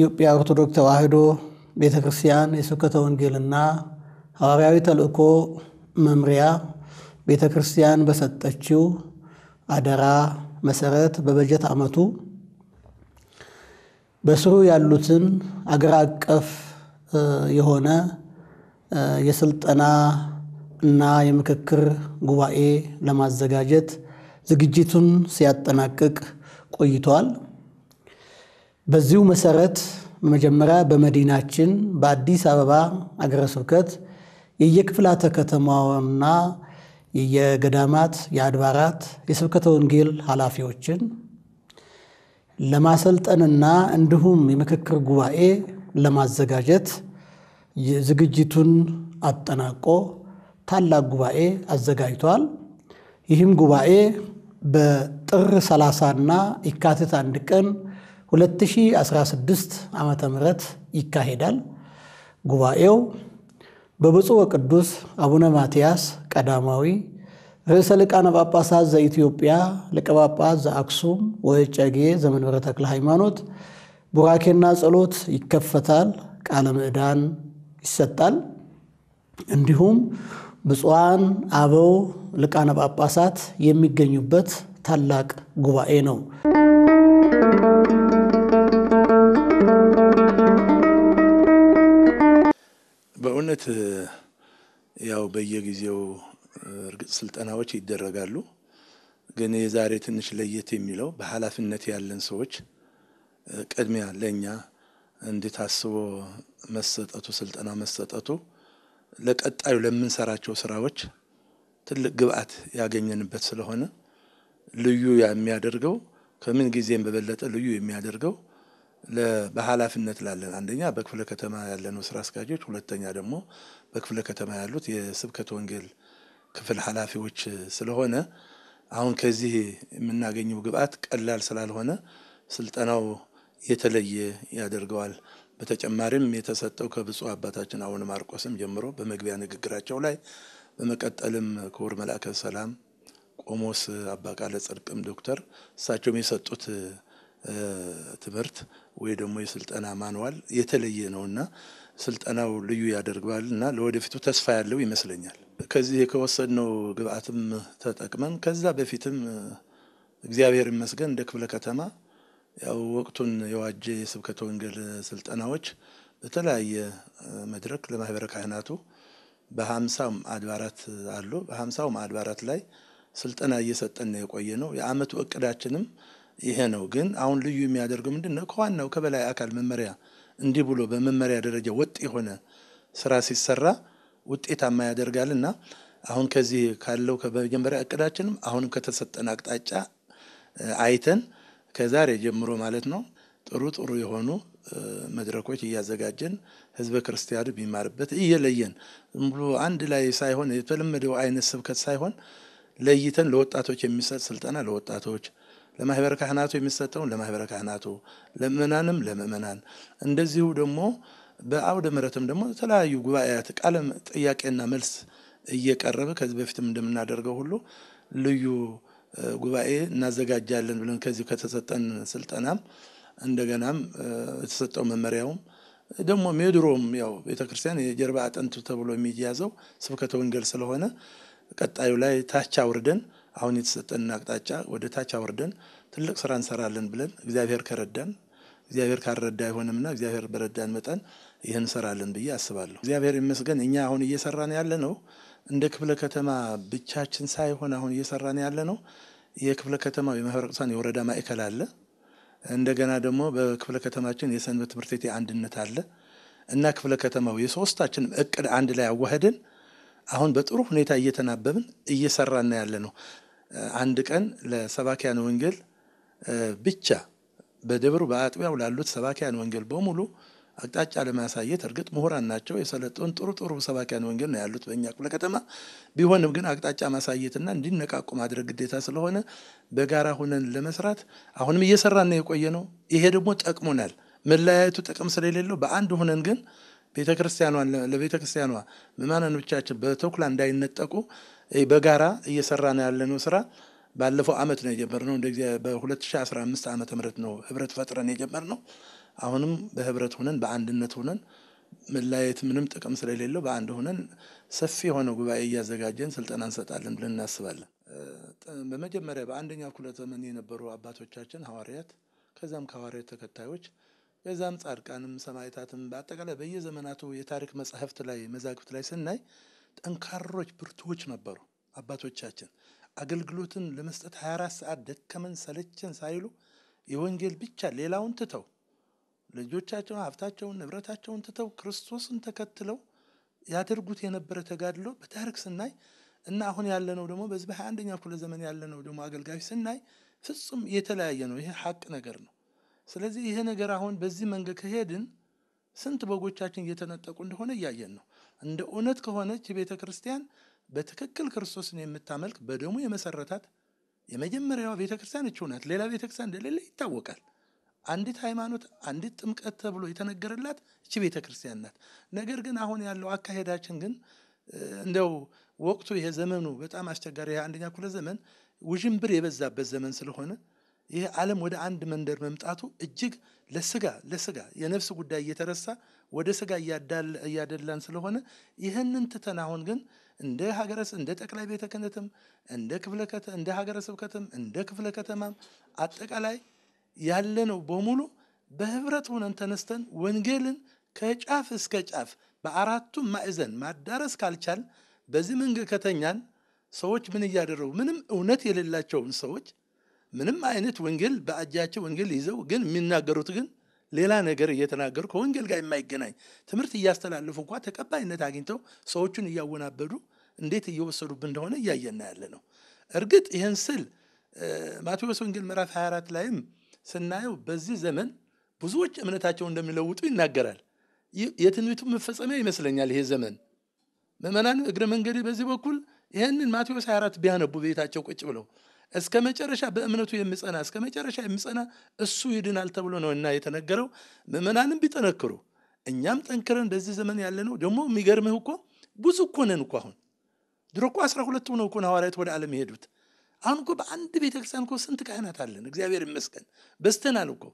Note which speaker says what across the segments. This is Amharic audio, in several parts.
Speaker 1: የኢትዮጵያ ኦርቶዶክስ ተዋሕዶ ቤተ ክርስቲያን የስብከተ ወንጌልና ሐዋርያዊ ተልእኮ መምሪያ ቤተ ክርስቲያን በሰጠችው አደራ መሰረት በበጀት ዓመቱ በስሩ ያሉትን አገር አቀፍ የሆነ የስልጠና እና የምክክር ጉባኤ ለማዘጋጀት ዝግጅቱን ሲያጠናቅቅ ቆይቷል። በዚሁ መሰረት መጀመሪያ በመዲናችን በአዲስ አበባ አገረ ስብከት የየክፍላተ ከተማውና የገዳማት የአድባራት የስብከተ ወንጌል ኃላፊዎችን ለማሰልጠንና እንዲሁም የምክክር ጉባኤ ለማዘጋጀት ዝግጅቱን አጠናቆ ታላቅ ጉባኤ አዘጋጅቷል። ይህም ጉባኤ በጥር 30 እና የካቲት አንድ ቀን 2016 ዓ ም ይካሄዳል። ጉባኤው በብፁዕ ወቅዱስ አቡነ ማትያስ ቀዳማዊ ርዕሰ ሊቃነ ጳጳሳት ዘኢትዮጵያ ሊቀ ጳጳስ ዘአክሱም ወጨጌ ዘመንበረ ተክለ ሃይማኖት ቡራኬና ጸሎት ይከፈታል። ቃለ ምዕዳን ይሰጣል። እንዲሁም ብፁዓን አበው ሊቃነ ጳጳሳት የሚገኙበት ታላቅ ጉባኤ ነው።
Speaker 2: በእውነት ያው በየጊዜው እርግጥ ስልጠናዎች ይደረጋሉ። ግን የዛሬ ትንሽ ለየት የሚለው በኃላፊነት ያለን ሰዎች ቅድሚያ ለእኛ እንዴት መሰጠቱ ስልጠና መሰጠቱ ለቀጣዩ ለምንሰራቸው ስራዎች ትልቅ ግብዓት ያገኘንበት ስለሆነ ልዩ የሚያደርገው ከምን ጊዜም በበለጠ ልዩ የሚያደርገው በኃላፊነት ላለን አንደኛ በክፍለ ከተማ ያለነው ስራ አስኪያጆች፣ ሁለተኛ ደግሞ በክፍለ ከተማ ያሉት የስብከተ ወንጌል ክፍል ኃላፊዎች ስለሆነ አሁን ከዚህ የምናገኘው ግብአት ቀላል ስላልሆነ ስልጠናው የተለየ ያደርገዋል። በተጨማሪም የተሰጠው ከብፁዕ አባታችን አቡነ ማርቆስም ጀምሮ በመግቢያ ንግግራቸው ላይ በመቀጠልም ክቡር መልአከ ሰላም ቆሞስ አባ ቃለ ጽድቅም ዶክተር እሳቸውም የሰጡት ትምህርት ወይ ደግሞ የስልጠና ማንዋል የተለየ ነው እና ስልጠናው ልዩ ያደርግባል እና ለወደፊቱ ተስፋ ያለው ይመስለኛል። ከዚህ ከወሰድነው ግብአትም ተጠቅመን ከዛ በፊትም እግዚአብሔር ይመስገን እንደ ክፍለ ከተማ ያው ወቅቱን የዋጀ የስብከተ ወንጌል ስልጠናዎች በተለያየ መድረክ ለማህበረ ካህናቱ በሀምሳም አድባራት አሉ። በሀምሳውም አድባራት ላይ ስልጠና እየሰጠን የቆየ ነው። የአመቱ እቅዳችንም ይሄ ነው። ግን አሁን ልዩ የሚያደርገው ምንድን ነው? ከዋናው ከበላይ አካል መመሪያ እንዲህ ብሎ በመመሪያ ደረጃ ወጥ የሆነ ስራ ሲሰራ ውጤታማ ያደርጋል እና አሁን ከዚህ ካለው ከመጀመሪያ እቅዳችንም አሁንም ከተሰጠን አቅጣጫ አይተን ከዛሬ ጀምሮ ማለት ነው ጥሩ ጥሩ የሆኑ መድረኮች እያዘጋጀን ህዝበ ክርስቲያኑ ቢማርበት እየለየን ዝም ብሎ አንድ ላይ ሳይሆን የተለመደው አይነት ስብከት ሳይሆን ለይተን ለወጣቶች የሚሰጥ ስልጠና ለወጣቶች ለማህበረ ካህናቱ የሚሰጠውን ለማህበረ ካህናቱ፣ ለምእመናንም ለምእመናን እንደዚሁ ደግሞ በአውደ ምረትም ደግሞ የተለያዩ ጉባኤያት ቃለም ጥያቄና መልስ እየቀረበ ከዚህ በፊትም እንደምናደርገው ሁሉ ልዩ ጉባኤ እናዘጋጃለን ብለን ከዚህ ከተሰጠን ስልጠናም እንደገናም የተሰጠው መመሪያውም ደግሞ የድሮም ያው ቤተክርስቲያን የጀርባ አጥንቱ ተብሎ የሚያዘው ስብከተ ወንጌል ስለሆነ ቀጣዩ ላይ ታች አውርደን አሁን የተሰጠንን አቅጣጫ ወደ ታች አውርደን ትልቅ ስራ እንሰራለን ብለን እግዚአብሔር ከረዳን እግዚአብሔር ካልረዳ አይሆንምና እግዚአብሔር በረዳን መጠን ይህን እንሰራለን ብዬ አስባለሁ። እግዚአብሔር ይመስገን እኛ አሁን እየሰራን ያለ ነው እንደ ክፍለ ከተማ ብቻችን ሳይሆን አሁን እየሰራን ያለ ነው። የክፍለ ከተማ የማህበረ ቅዱሳን የወረዳ ማዕከል አለ። እንደገና ደግሞ በክፍለ ከተማችን የሰንበት ትምህርት ቤት አንድነት አለ እና ክፍለ ከተማው የሶስታችንም እቅድ አንድ ላይ አዋህደን አሁን በጥሩ ሁኔታ እየተናበብን እየሰራን ያለ ነው። አንድ ቀን ለሰባኪያን ወንጌል ብቻ በደብሩ በአጥቢያው ላሉት ሰባኪያን ወንጌል በሙሉ አቅጣጫ ለማሳየት እርግጥ ምሁራን ናቸው የሰለጠን ጥሩ ጥሩ ሰባኪያን ወንጌል ነው ያሉት በእኛ ክፍለ ከተማ። ቢሆንም ግን አቅጣጫ ማሳየትና እንዲነቃቁ ማድረግ ግዴታ ስለሆነ በጋራ ሁነን ለመስራት አሁንም እየሰራን ነው የቆየ ነው። ይሄ ደግሞ ጠቅሞናል። መለያየቱ ጥቅም ስለሌለው በአንድ ሁነን ግን ቤተ ክርስቲያኗን ለቤተ ክርስቲያኗ ምእመናኖቻችን በተኩላ እንዳይነጠቁ በጋራ እየሰራ ነው ያለነው ስራ ባለፈው ዓመት ነው የጀመርነው። እንደዚህ በ2015 ዓመተ ምህረት ነው ህብረት ፈጥረን የጀመርነው። አሁንም በህብረት ሆነን በአንድነት ሆነን መለያየት ምንም ጥቅም ስለሌለው በአንድ ሆነን ሰፊ የሆነ ጉባኤ እያዘጋጀን ስልጠና እንሰጣለን ብለን እናስባለን። በመጀመሪያ በአንደኛ ዘመን የነበሩ አባቶቻችን ሐዋርያት፣ ከዚያም ከሐዋርያት ተከታዮች ከዛም ጻድቃንም ሰማዕታትም በአጠቃላይ በየዘመናቱ የታሪክ መጽሐፍት ላይ መዛግብት ላይ ስናይ ጠንካሮች ብርቱዎች ነበሩ። አባቶቻችን አገልግሎትን ለመስጠት 24 ሰዓት ደከመን ሰለችን ሳይሉ የወንጌል ብቻ ሌላውን ትተው ልጆቻቸውን፣ ሀብታቸውን፣ ንብረታቸውን ትተው ክርስቶስን ተከትለው ያደርጉት የነበረ ተጋድሎ በታሪክ ስናይ እና አሁን ያለነው ደግሞ በዚህ በ21ኛው ክፍለ ዘመን ያለነው ደግሞ አገልጋይ ስናይ ፍጹም የተለያየ ነው። ይሄ ሀቅ ነገር ነው። ስለዚህ ይሄ ነገር አሁን በዚህ መንገድ ከሄድን ስንት በጎቻችን እየተነጠቁ እንደሆነ እያየን ነው። እንደ እውነት ከሆነች ቤተ ክርስቲያን በትክክል ክርስቶስን የምታመልክ በደሙ የመሰረታት የመጀመሪያዋ ቤተ ክርስቲያን እች ናት። ሌላ ቤተ ክርስቲያን እንደሌለ ይታወቃል። አንዲት ሃይማኖት፣ አንዲት ጥምቀት ተብሎ የተነገረላት እች ቤተ ክርስቲያን ናት። ነገር ግን አሁን ያለው አካሄዳችን ግን እንደው ወቅቱ ይሄ ዘመኑ በጣም አስቸጋሪ አንደኛ ክፍለ ዘመን ውዥንብር የበዛበት ዘመን ስለሆነ ይህ ዓለም ወደ አንድ መንደር መምጣቱ እጅግ ለስጋ ለስጋ የነፍስ ጉዳይ እየተረሳ ወደ ስጋ እያደላን ስለሆነ ይህንን ትተን አሁን ግን እንደ ሀገረ እንደ ጠቅላይ ቤተ ክህነትም እንደ ክፍለ እንደ ሀገረ ስብከትም እንደ ክፍለ ከተማም አጠቃላይ ያለነው በሙሉ በህብረት ሆነን ተነስተን ወንጌልን ከጫፍ እስከ ጫፍ በአራቱም ማዕዘን ማዳረስ ካልቻል በዚህ መንገድ ከተኛን ሰዎች ምን እያደረጉ ምንም እውነት የሌላቸውን ሰዎች ምንም አይነት ወንጌል በእጃቸው ወንጌል ይዘው ግን የሚናገሩት ግን ሌላ ነገር እየተናገሩ ከወንጌል ጋር የማይገናኝ ትምህርት እያስተላለፉ እንኳ ተቀባይነት አግኝተው ሰዎቹን እያወናበዱ እንዴት እየወሰዱብን እንደሆነ እያየና ያለ ነው። እርግጥ ይህን ስል ማቴዎስ ወንጌል ምዕራፍ 24 ላይም ስናየው በዚህ ዘመን ብዙዎች እምነታቸው እንደሚለውጡ ይናገራል። የትንቢቱ መፈጸሚያ ይመስለኛል ይሄ ዘመን። ምዕመናን እግረ መንገዴ በዚህ በኩል ይህንን ማቴዎስ 24 ቢያነቡ ቤታቸው ቁጭ ብለው እስከ መጨረሻ በእምነቱ የሚጸና እስከ መጨረሻ የሚጸና እሱ ይድናል ተብሎ ነው እና የተነገረው። ምእመናንም ቢጠነክሩ እኛም ጠንክረን በዚህ ዘመን ያለ ነው። ደግሞ የሚገርምህ እኮ ብዙ እኮ ነን እኮ አሁን። ድሮ እኮ አስራ ሁለቱ ነው እኮ ሐዋርያት ወደ ዓለም የሄዱት። አሁን እኮ በአንድ ቤተክርስቲያን እኮ ስንት ካህናት አለን። እግዚአብሔር ይመስገን በስተናል እኮ።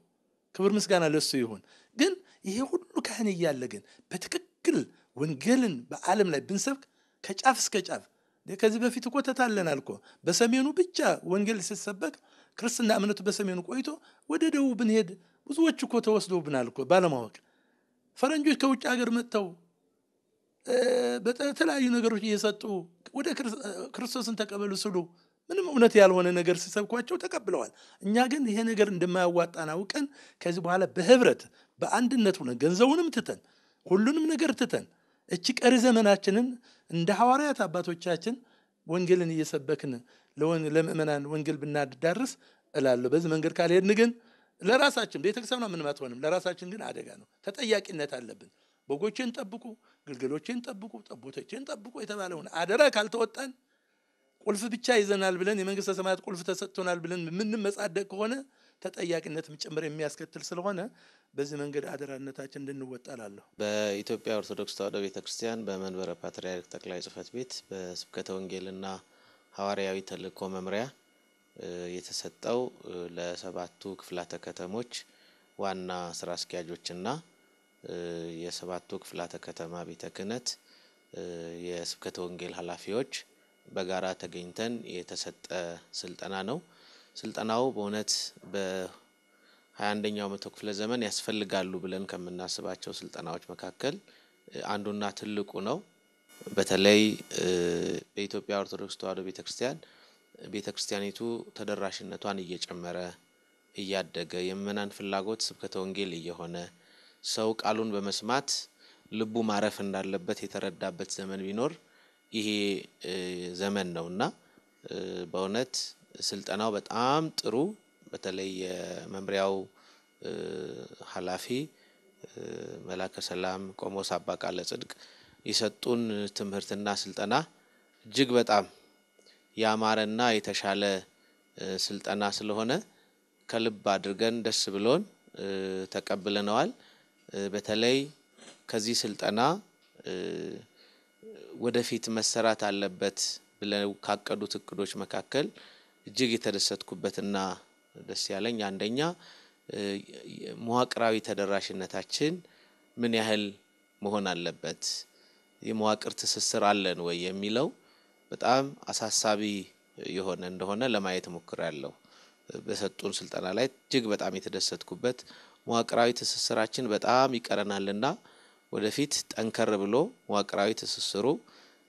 Speaker 2: ክብር ምስጋና ለሱ ይሁን። ግን ይሄ ሁሉ ካህን እያለ ግን በትክክል ወንጌልን በዓለም ላይ ብንሰብክ ከጫፍ እስከ ጫፍ ከዚህ በፊት እኮ ተታለናል እኮ በሰሜኑ ብቻ ወንጌል ሲሰበክ ክርስትና እምነቱ በሰሜኑ ቆይቶ ወደ ደቡብ ብንሄድ ብዙዎች እኮ ተወስዶብናል እኮ ባለማወቅ። ፈረንጆች ከውጭ ሀገር መጥተው በተለያዩ ነገሮች እየሰጡ ወደ ክርስቶስን ተቀበሉ ስሉ ምንም እውነት ያልሆነ ነገር ሲሰብኳቸው ተቀብለዋል። እኛ ግን ይሄ ነገር እንደማያዋጣን አውቀን ከዚህ በኋላ በህብረት በአንድነት ሆነን ገንዘቡንም ትተን ሁሉንም ነገር ትተን እቺ ቀሪ ዘመናችንን እንደ ሐዋርያት አባቶቻችን ወንጌልን እየሰበክን ለምእመናን ወንጌል ብናዳርስ እላለሁ። በዚህ መንገድ ካልሄድን ግን ለራሳችን ነው ምንም አትሆንም፣ ለራሳችን ግን አደጋ ነው። ተጠያቂነት አለብን። በጎችን ጠብቁ፣ ግልገሎቼን ጠብቁ፣ ጠቦቶችን ጠብቁ የተባለውን አደራ ካልተወጣን ቁልፍ ብቻ ይዘናል ብለን የመንግስተ ሰማያት ቁልፍ ተሰጥቶናል ብለን የምንመጻደቅ ከሆነ ተጠያቂነትም ጭምር የሚያስከትል ስለሆነ በዚህ መንገድ አደራነታችን እንድንወጣላለሁ።
Speaker 3: በኢትዮጵያ ኦርቶዶክስ ተዋሕዶ ቤተ ክርስቲያን በመንበረ ፓትርያርክ ጠቅላይ ጽሕፈት ቤት በስብከተ ወንጌልና ሐዋርያዊ ተልእኮ መምሪያ የተሰጠው ለሰባቱ ክፍላተ ከተሞች ዋና ስራ አስኪያጆችና የሰባቱ ክፍላተ ከተማ ቤተ ክህነት የስብከተ ወንጌል ኃላፊዎች በጋራ ተገኝተን የተሰጠ ስልጠና ነው። ስልጠናው በእውነት በ21ኛው መቶ ክፍለ ዘመን ያስፈልጋሉ ብለን ከምናስባቸው ስልጠናዎች መካከል አንዱና ትልቁ ነው። በተለይ በኢትዮጵያ ኦርቶዶክስ ተዋህዶ ቤተ ክርስቲያን ቤተ ክርስቲያኒቱ ተደራሽነቷን እየጨመረ እያደገ የምእመናን ፍላጎት ስብከተ ወንጌል እየሆነ ሰው ቃሉን በመስማት ልቡ ማረፍ እንዳለበት የተረዳበት ዘመን ቢኖር ይሄ ዘመን ነውና በእውነት ስልጠናው በጣም ጥሩ በተለይ የመምሪያው ኃላፊ መላከ ሰላም ቆሞስ አባ ቃለ ጽድቅ የሰጡን ትምህርትና ስልጠና እጅግ በጣም ያማረና የተሻለ ስልጠና ስለሆነ ከልብ አድርገን ደስ ብሎን ተቀብለነዋል። በተለይ ከዚህ ስልጠና ወደፊት መሰራት አለበት ብለው ካቀዱት እቅዶች መካከል እጅግ የተደሰትኩበትና ደስ ያለኝ አንደኛ መዋቅራዊ ተደራሽነታችን ምን ያህል መሆን አለበት፣ የመዋቅር ትስስር አለን ወይ የሚለው በጣም አሳሳቢ የሆነ እንደሆነ ለማየት ሞክር ያለው በሰጡን ስልጠና ላይ እጅግ በጣም የተደሰትኩበት መዋቅራዊ ትስስራችን በጣም ይቀረናልና ወደፊት ጠንከር ብሎ መዋቅራዊ ትስስሩ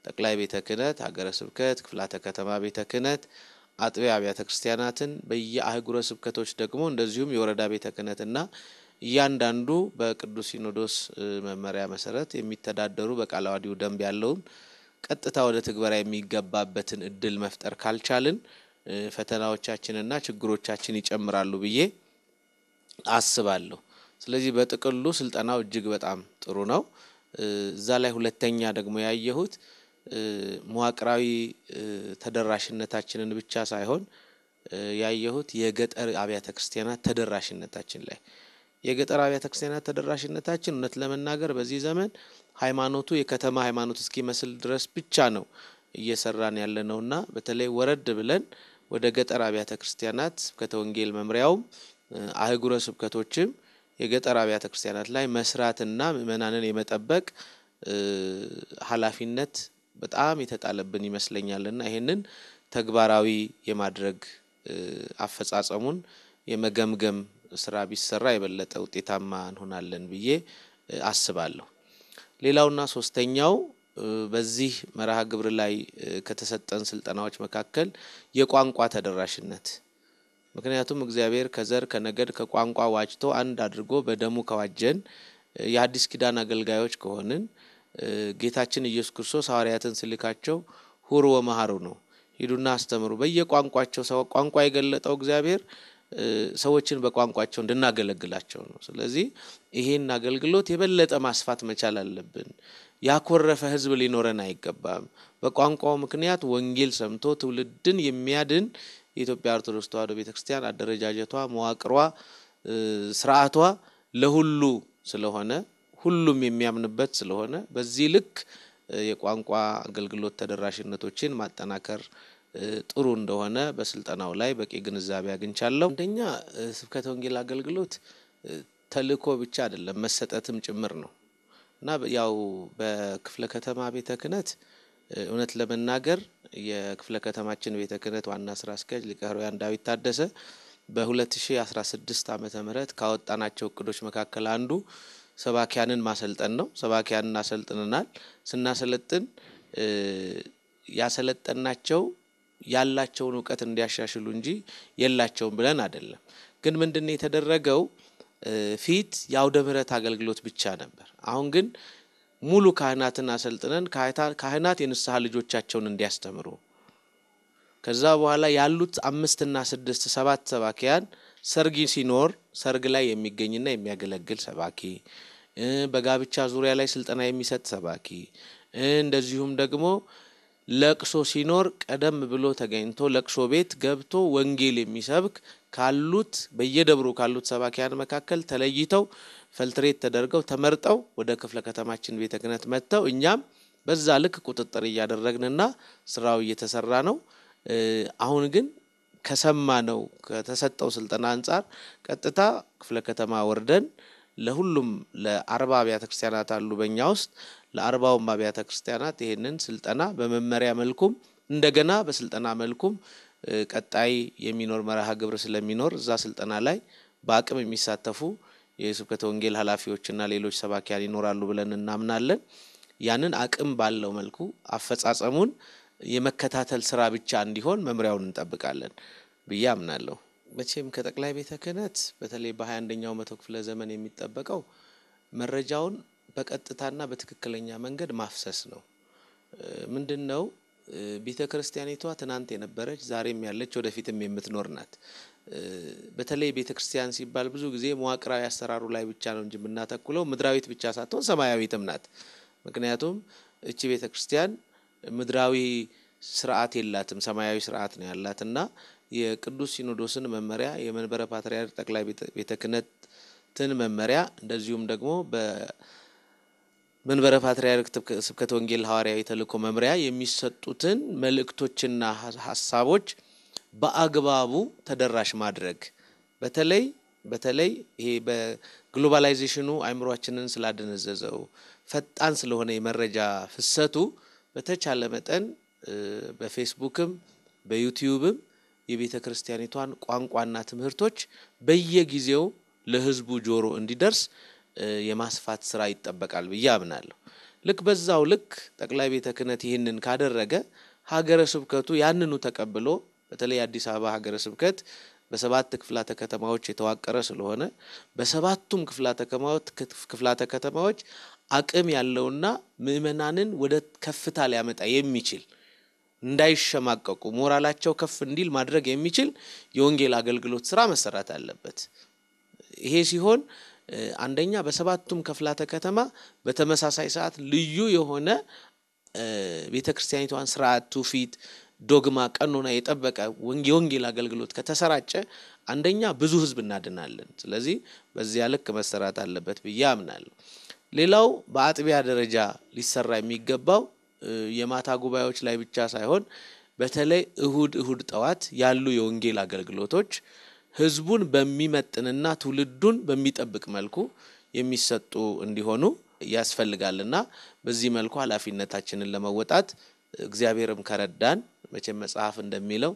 Speaker 3: ጠቅላይ ቤተ ክህነት፣ ሀገረ ስብከት፣ ክፍላተ ከተማ ቤተ ክህነት አጥቢያ አብያተ ክርስቲያናትን በየአህጉረ ስብከቶች ደግሞ እንደዚሁም የወረዳ ቤተ ክህነትና እያንዳንዱ በቅዱስ ሲኖዶስ መመሪያ መሰረት የሚተዳደሩ በቃለ ዓዋዲው ደንብ ያለውን ቀጥታ ወደ ትግበራ የሚገባበትን እድል መፍጠር ካልቻልን ፈተናዎቻችንና ችግሮቻችን ይጨምራሉ ብዬ አስባለሁ። ስለዚህ በጥቅሉ ስልጠናው እጅግ በጣም ጥሩ ነው። እዛ ላይ ሁለተኛ ደግሞ ያየሁት መዋቅራዊ ተደራሽነታችንን ብቻ ሳይሆን ያየሁት የገጠር አብያተ ክርስቲያናት ተደራሽነታችን ላይ የገጠር አብያተ ክርስቲያናት ተደራሽነታችን እውነት ለመናገር በዚህ ዘመን ሃይማኖቱ የከተማ ሃይማኖት እስኪመስል ድረስ ብቻ ነው እየሰራን ያለ ነውና በተለይ ወረድ ብለን ወደ ገጠር አብያተ ክርስቲያናት ስብከተ ወንጌል መምሪያውም አህጉረ ስብከቶችም የገጠር አብያተ ክርስቲያናት ላይ መስራትና ምእመናንን የመጠበቅ ኃላፊነት በጣም የተጣለብን ይመስለኛል እና ይሄንን ተግባራዊ የማድረግ አፈጻጸሙን የመገምገም ስራ ቢሰራ የበለጠ ውጤታማ እንሆናለን ብዬ አስባለሁ። ሌላውና ሶስተኛው በዚህ መርሃ ግብር ላይ ከተሰጠን ስልጠናዎች መካከል የቋንቋ ተደራሽነት ምክንያቱም እግዚአብሔር ከዘር ከነገድ ከቋንቋ ዋጅቶ አንድ አድርጎ በደሙ ከዋጀን የአዲስ ኪዳን አገልጋዮች ከሆንን ጌታችን ኢየሱስ ክርስቶስ ሐዋርያትን ስልካቸው ሁሩ ወመሃሩ ነው፣ ሂዱና አስተምሩ በየቋንቋቸው ቋንቋ የገለጠው እግዚአብሔር ሰዎችን በቋንቋቸው እንድናገለግላቸው ነው። ስለዚህ ይሄን አገልግሎት የበለጠ ማስፋት መቻል አለብን። ያኮረፈ ህዝብ ሊኖረን አይገባም። በቋንቋው ምክንያት ወንጌል ሰምቶ ትውልድን የሚያድን የኢትዮጵያ ኦርቶዶክስ ተዋሕዶ ቤተክርስቲያን አደረጃጀቷ፣ መዋቅሯ፣ ስርዓቷ ለሁሉ ስለሆነ ሁሉም የሚያምንበት ስለሆነ በዚህ ልክ የቋንቋ አገልግሎት ተደራሽነቶችን ማጠናከር ጥሩ እንደሆነ በስልጠናው ላይ በቂ ግንዛቤ አግኝቻለሁ። አንደኛ ስብከተ ወንጌል አገልግሎት ተልእኮ ብቻ አይደለም መሰጠትም ጭምር ነው እና ያው በክፍለ ከተማ ቤተ ክህነት እውነት ለመናገር የክፍለ ከተማችን ቤተ ክህነት ዋና ስራ አስኪያጅ ሊቀ ዳዊት ታደሰ በ2016 ዓ ም ካወጣናቸው እቅዶች መካከል አንዱ ሰባኪያንን ማሰልጠን ነው። ሰባኪያንን አሰልጥነናል። ስናሰለጥን ያሰለጠናቸው ያላቸውን እውቀት እንዲያሻሽሉ እንጂ የላቸውም ብለን አይደለም። ግን ምንድን የተደረገው ፊት የአውደ ምሕረት አገልግሎት ብቻ ነበር። አሁን ግን ሙሉ ካህናትን አሰልጥነን ካህናት የንስሐ ልጆቻቸውን እንዲያስተምሩ ከዛ በኋላ ያሉት አምስትና ስድስት ሰባት ሰባኪያን ሰርግ ሲኖር ሰርግ ላይ የሚገኝና የሚያገለግል ሰባኪ፣ በጋብቻ ዙሪያ ላይ ስልጠና የሚሰጥ ሰባኪ፣ እንደዚሁም ደግሞ ለቅሶ ሲኖር ቀደም ብሎ ተገኝቶ ለቅሶ ቤት ገብቶ ወንጌል የሚሰብክ ካሉት በየደብሩ ካሉት ሰባኪያን መካከል ተለይተው ፈልትሬት ተደርገው ተመርጠው ወደ ክፍለ ከተማችን ቤተ ክህነት መጥተው እኛም በዛ ልክ ቁጥጥር እያደረግንና ስራው እየተሰራ ነው። አሁን ግን ከሰማ ነው ከተሰጠው ስልጠና አንጻር ቀጥታ ክፍለ ከተማ ወርደን ለሁሉም ለአርባ አብያተ ክርስቲያናት አሉ በእኛ ውስጥ ለአርባውም አብያተ ክርስቲያናት ይህንን ስልጠና በመመሪያ መልኩም እንደገና በስልጠና መልኩም ቀጣይ የሚኖር መርሃ ግብር ስለሚኖር እዛ ስልጠና ላይ በአቅም የሚሳተፉ የስብከተ ወንጌል ኃላፊዎችና ሌሎች ሰባኪያን ይኖራሉ ብለን እናምናለን። ያንን አቅም ባለው መልኩ አፈጻጸሙን የመከታተል ስራ ብቻ እንዲሆን መምሪያውን እንጠብቃለን ብዬ አምናለሁ። መቼም ከጠቅላይ ቤተ ክህነት በተለይ በሃያ አንደኛው መቶ ክፍለ ዘመን የሚጠበቀው መረጃውን በቀጥታና በትክክለኛ መንገድ ማፍሰስ ነው። ምንድን ነው ቤተ ክርስቲያኒቷ ትናንት የነበረች ዛሬም ያለች ወደፊትም የምትኖር ናት። በተለይ ቤተ ክርስቲያን ሲባል ብዙ ጊዜ መዋቅራዊ አሰራሩ ላይ ብቻ ነው እንጂ የምናተኩለው ምድራዊት ብቻ ሳትሆን ሰማያዊትም ናት። ምክንያቱም እቺ ቤተ ክርስቲያን ምድራዊ ስርዓት የላትም፣ ሰማያዊ ስርዓት ነው ያላት እና የቅዱስ ሲኖዶስን መመሪያ የመንበረ ፓትርያርክ ጠቅላይ ቤተ ክህነትን መመሪያ እንደዚሁም ደግሞ በመንበረ ፓትርያርክ ስብከተ ወንጌል ሐዋርያዊ ተልእኮ መምሪያ የሚሰጡትን መልእክቶችና ሀሳቦች በአግባቡ ተደራሽ ማድረግ በተለይ በተለይ ይሄ በግሎባላይዜሽኑ አይምሯችንን ስላደነዘዘው ፈጣን ስለሆነ የመረጃ ፍሰቱ በተቻለ መጠን በፌስቡክም በዩቲዩብም የቤተ ክርስቲያኒቷን ቋንቋና ትምህርቶች በየጊዜው ለህዝቡ ጆሮ እንዲደርስ የማስፋት ስራ ይጠበቃል ብዬ አምናለሁ። ልክ በዛው ልክ ጠቅላይ ቤተ ክህነት ይህንን ካደረገ ሀገረ ስብከቱ ያንኑ ተቀብሎ በተለይ አዲስ አበባ ሀገረ ስብከት በሰባት ክፍላተ ከተማዎች የተዋቀረ ስለሆነ በሰባቱም ክፍላተ ከተማዎች አቅም ያለውና ምእመናንን ወደ ከፍታ ሊያመጣ የሚችል እንዳይሸማቀቁ ሞራላቸው ከፍ እንዲል ማድረግ የሚችል የወንጌል አገልግሎት ስራ መሰራት አለበት። ይሄ ሲሆን አንደኛ በሰባቱም ከፍላተ ከተማ በተመሳሳይ ሰዓት ልዩ የሆነ ቤተ ክርስቲያኒቷን ስርዓት፣ ትውፊት፣ ዶግማ፣ ቀኖና የጠበቀ የወንጌል አገልግሎት ከተሰራጨ አንደኛ ብዙ ህዝብ እናድናለን። ስለዚህ በዚያ ልክ መሰራት አለበት ብዬ አምናለሁ። ሌላው በአጥቢያ ደረጃ ሊሰራ የሚገባው የማታ ጉባኤዎች ላይ ብቻ ሳይሆን በተለይ እሁድ እሁድ ጠዋት ያሉ የወንጌል አገልግሎቶች ህዝቡን በሚመጥንና ትውልዱን በሚጠብቅ መልኩ የሚሰጡ እንዲሆኑ ያስፈልጋልና በዚህ መልኩ ኃላፊነታችንን ለመወጣት እግዚአብሔርም ከረዳን መቼም መጽሐፍ እንደሚለው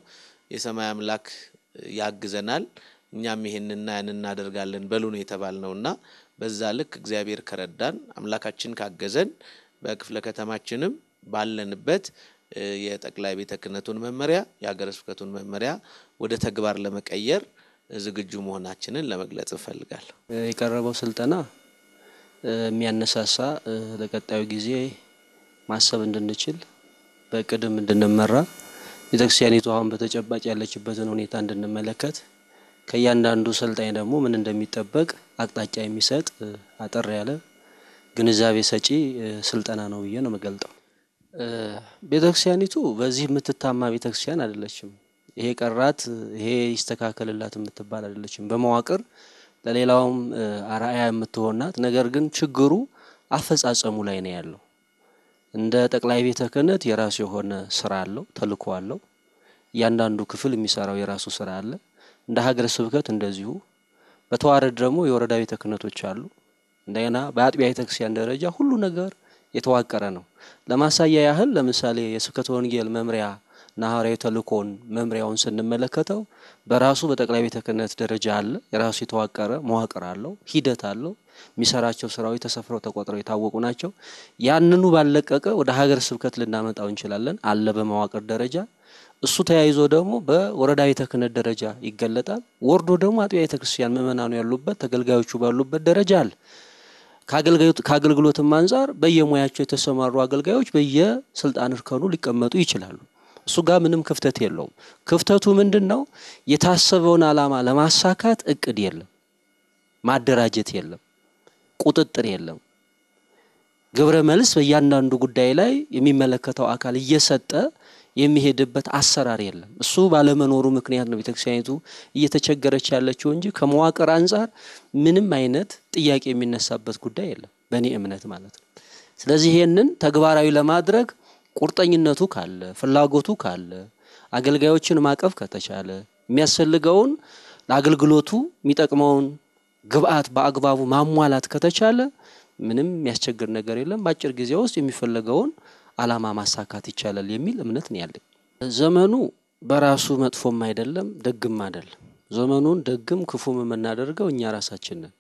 Speaker 3: የሰማይ አምላክ ያግዘናል፣ እኛም ይህንና ያን እናደርጋለን በሉን የተባል ነውና በዛ ልክ እግዚአብሔር ከረዳን አምላካችን ካገዘን በክፍለ ከተማችንም ባለንበት የጠቅላይ ቤተ ክህነቱን መመሪያ የሀገረ ስብከቱን መመሪያ ወደ ተግባር ለመቀየር ዝግጁ መሆናችንን ለመግለጽ
Speaker 4: እንፈልጋለሁ። የቀረበው ስልጠና የሚያነሳሳ ለቀጣዩ ጊዜ ማሰብ እንድንችል በቅድም እንድንመራ ቤተክርስቲያኒቱ አሁን በተጨባጭ ያለችበትን ሁኔታ እንድንመለከት ከእያንዳንዱ ሰልጣኝ ደግሞ ምን እንደሚጠበቅ አቅጣጫ የሚሰጥ አጠር ያለ ግንዛቤ ሰጪ ስልጠና ነው ብዬ ነው የምገልጠው። ቤተክርስቲያኒቱ በዚህ የምትታማ ቤተክርስቲያን አይደለችም። ይሄ ቀራት፣ ይሄ ይስተካከልላት የምትባል አይደለችም። በመዋቅር ለሌላውም አርአያ የምትሆናት ነገር ግን ችግሩ አፈጻጸሙ ላይ ነው ያለው። እንደ ጠቅላይ ቤተ ክህነት የራሱ የሆነ ስራ አለው፣ ተልእኮ አለው። እያንዳንዱ ክፍል የሚሰራው የራሱ ስራ አለ። እንደ ሀገረ ስብከት እንደዚሁ በተዋረድ ደግሞ የወረዳ ቤተ ክህነቶች አሉ። እንደገና በአጥቢያ ቤተክርስቲያን ደረጃ ሁሉ ነገር የተዋቀረ ነው። ለማሳያ ያህል ለምሳሌ የስብከተ ወንጌል መምሪያ እና ተልእኮን መምሪያውን ስንመለከተው በራሱ በጠቅላይ ቤተ ክህነት ደረጃ አለ። የራሱ የተዋቀረ መዋቅር አለው፣ ሂደት አለው። የሚሰራቸው ስራዎች ተሰፍረው ተቆጥረው የታወቁ ናቸው። ያንኑ ባለቀቀ ወደ ሀገረ ስብከት ልናመጣው እንችላለን። አለ በመዋቅር ደረጃ እሱ ተያይዞ ደግሞ በወረዳ ቤተ ክህነት ደረጃ ይገለጣል። ወርዶ ደግሞ አጥቢያ ቤተ ክርስቲያን ምእመናኑ ያሉበት ተገልጋዮቹ ባሉበት ደረጃ አለ። ከአገልግሎትም አንጻር በየሙያቸው የተሰማሩ አገልጋዮች በየስልጣን እርከኑ ሊቀመጡ ይችላሉ። እሱ ጋር ምንም ክፍተት የለውም። ክፍተቱ ምንድን ነው? የታሰበውን ዓላማ ለማሳካት እቅድ የለም፣ ማደራጀት የለም፣ ቁጥጥር የለም። ግብረ መልስ በእያንዳንዱ ጉዳይ ላይ የሚመለከተው አካል እየሰጠ የሚሄድበት አሰራር የለም። እሱ ባለመኖሩ ምክንያት ነው ቤተክርስቲያኒቱ እየተቸገረች ያለችው እንጂ ከመዋቅር አንጻር ምንም አይነት ጥያቄ የሚነሳበት ጉዳይ የለም፣ በእኔ እምነት ማለት ነው። ስለዚህ ይህንን ተግባራዊ ለማድረግ ቁርጠኝነቱ ካለ፣ ፍላጎቱ ካለ፣ አገልጋዮችን ማቀፍ ከተቻለ፣ የሚያስፈልገውን ለአገልግሎቱ የሚጠቅመውን ግብአት በአግባቡ ማሟላት ከተቻለ ምንም የሚያስቸግር ነገር የለም። በአጭር ጊዜ ውስጥ የሚፈለገውን አላማ ማሳካት ይቻላል የሚል እምነት ነው ያለኝ። ዘመኑ በራሱ መጥፎም አይደለም ደግም አይደለም። ዘመኑን ደግም ክፉም የምናደርገው እኛ ራሳችን ነን።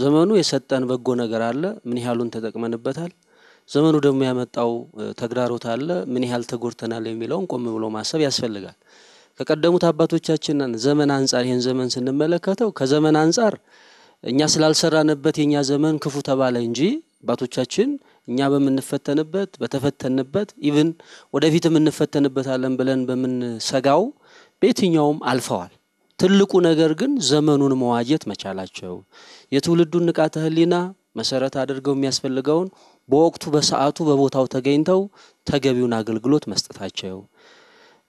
Speaker 4: ዘመኑ የሰጠን በጎ ነገር አለ ምን ያህሉን ተጠቅመንበታል? ዘመኑ ደግሞ ያመጣው ተግዳሮት አለ ምን ያህል ተጎድተናል የሚለውን ቆም ብሎ ማሰብ ያስፈልጋል። ከቀደሙት አባቶቻችን ዘመን አንፃር ይህን ዘመን ስንመለከተው ከዘመን አንፃር እኛ ስላልሰራንበት የኛ ዘመን ክፉ ተባለ እንጂ አባቶቻችን እኛ በምንፈተንበት በተፈተንበት ኢቭን ወደፊት እንፈተንበታለን ብለን በምንሰጋው በየትኛውም አልፈዋል። ትልቁ ነገር ግን ዘመኑን መዋጀት መቻላቸው የትውልዱን ንቃተ ህሊና መሰረት አድርገው የሚያስፈልገውን በወቅቱ በሰዓቱ በቦታው ተገኝተው ተገቢውን አገልግሎት መስጠታቸው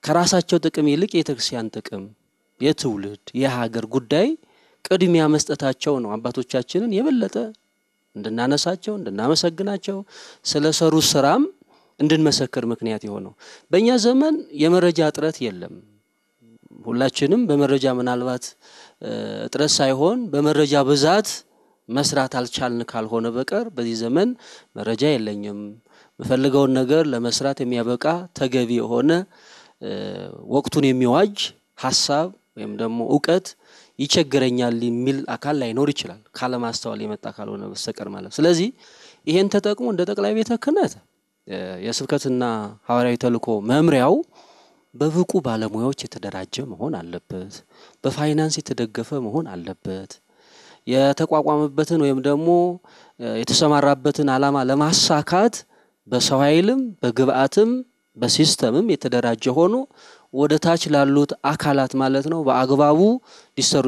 Speaker 4: ከራሳቸው ጥቅም ይልቅ የቤተክርስቲያን ጥቅም፣ የትውልድ የሀገር ጉዳይ ቅድሚያ መስጠታቸው ነው አባቶቻችንን የበለጠ እንድናነሳቸው እንድናመሰግናቸው ስለሰሩ ስራም እንድንመሰክር ምክንያት የሆነው። በእኛ ዘመን የመረጃ እጥረት የለም። ሁላችንም በመረጃ ምናልባት እጥረት ሳይሆን በመረጃ ብዛት መስራት አልቻልን ካልሆነ በቀር በዚህ ዘመን መረጃ የለኝም፣ የምፈልገውን ነገር ለመስራት የሚያበቃ ተገቢ የሆነ ወቅቱን የሚዋጅ ሀሳብ ወይም ደግሞ እውቀት ይቸግረኛል የሚል አካል ላይኖር ይችላል ካለማስተዋል የመጣ ካልሆነ በስተቀር ማለት። ስለዚህ ይሄን ተጠቅሞ እንደ ጠቅላይ ቤተ ክህነት የስብከትና ሐዋርያዊ ተልእኮ መምሪያው በብቁ ባለሙያዎች የተደራጀ መሆን አለበት። በፋይናንስ የተደገፈ መሆን አለበት። የተቋቋመበትን ወይም ደግሞ የተሰማራበትን ዓላማ ለማሳካት በሰው ኃይልም በግብአትም በሲስተምም የተደራጀ ሆኖ ወደ ታች ላሉት አካላት ማለት ነው በአግባቡ ሊሰሩ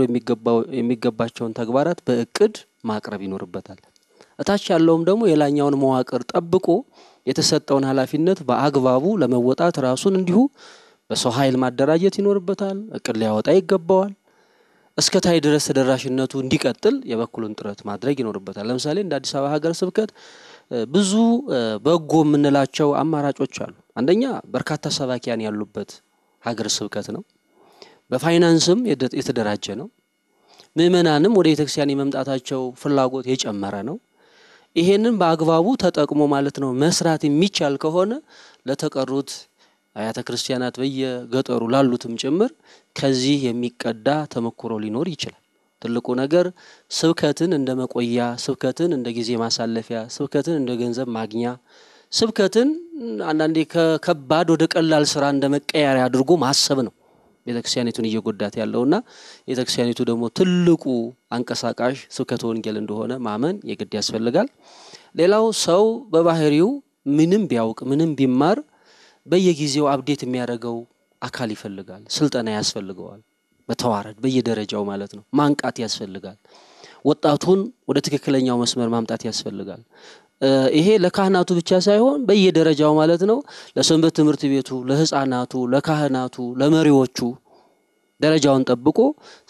Speaker 4: የሚገባቸውን ተግባራት በእቅድ ማቅረብ ይኖርበታል። እታች ያለውም ደግሞ የላኛውን መዋቅር ጠብቆ የተሰጠውን ኃላፊነት በአግባቡ ለመወጣት ራሱን እንዲሁ በሰው ኃይል ማደራጀት ይኖርበታል። እቅድ ሊያወጣ ይገባዋል። እስከ ታይ ድረስ ተደራሽነቱ እንዲቀጥል የበኩሉን ጥረት ማድረግ ይኖርበታል። ለምሳሌ እንደ አዲስ አበባ ሀገረ ስብከት ብዙ በጎ የምንላቸው አማራጮች አሉ። አንደኛ በርካታ ሰባኪያን ያሉበት ሀገር ስብከት ነው። በፋይናንስም የተደራጀ ነው። ምእመናንም ወደ ቤተክርስቲያን የመምጣታቸው ፍላጎት የጨመረ ነው። ይሄንን በአግባቡ ተጠቅሞ ማለት ነው መስራት የሚቻል ከሆነ ለተቀሩት አያተ ክርስቲያናት በየገጠሩ ላሉትም ጭምር ከዚህ የሚቀዳ ተሞክሮ ሊኖር ይችላል። ትልቁ ነገር ስብከትን እንደ መቆያ፣ ስብከትን እንደ ጊዜ ማሳለፊያ፣ ስብከትን እንደ ገንዘብ ማግኛ ስብከትን አንዳንዴ ከከባድ ወደ ቀላል ስራ እንደ መቀየሪያ አድርጎ ማሰብ ነው ቤተክርስቲያኒቱን እየጎዳት ያለውና ቤተክርስቲያኒቱ ደግሞ ትልቁ አንቀሳቃሽ ስብከተ ወንጌል እንደሆነ ማመን የግድ ያስፈልጋል። ሌላው ሰው በባህሪው ምንም ቢያውቅ ምንም ቢማር በየጊዜው አብዴት የሚያደርገው አካል ይፈልጋል። ስልጠና ያስፈልገዋል። በተዋረድ በየደረጃው ማለት ነው። ማንቃት ያስፈልጋል። ወጣቱን ወደ ትክክለኛው መስመር ማምጣት ያስፈልጋል። ይሄ ለካህናቱ ብቻ ሳይሆን በየደረጃው ማለት ነው። ለሰንበት ትምህርት ቤቱ፣ ለህፃናቱ፣ ለካህናቱ፣ ለመሪዎቹ ደረጃውን ጠብቆ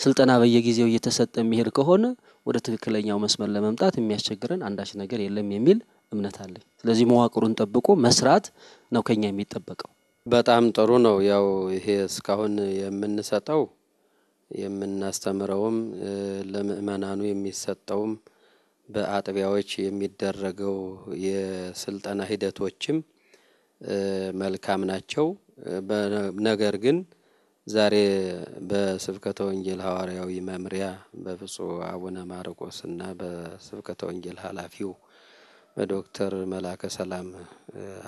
Speaker 4: ስልጠና በየጊዜው እየተሰጠ የሚሄድ ከሆነ ወደ ትክክለኛው መስመር ለመምጣት የሚያስቸግረን አንዳች ነገር የለም የሚል እምነት አለኝ። ስለዚህ መዋቅሩን ጠብቆ መስራት ነው ከኛ የሚጠበቀው።
Speaker 5: በጣም ጥሩ ነው። ያው ይሄ እስካሁን የምንሰጠው የምናስተምረውም ለምእመናኑ የሚሰጠውም በአጥቢያዎች የሚደረገው የስልጠና ሂደቶችም መልካም ናቸው። ነገር ግን ዛሬ በስብከተ ወንጌል ሐዋርያዊ መምሪያ በብፁዕ አቡነ ማርቆስ እና በስብከተ ወንጌል ኃላፊው በዶክተር መላከ ሰላም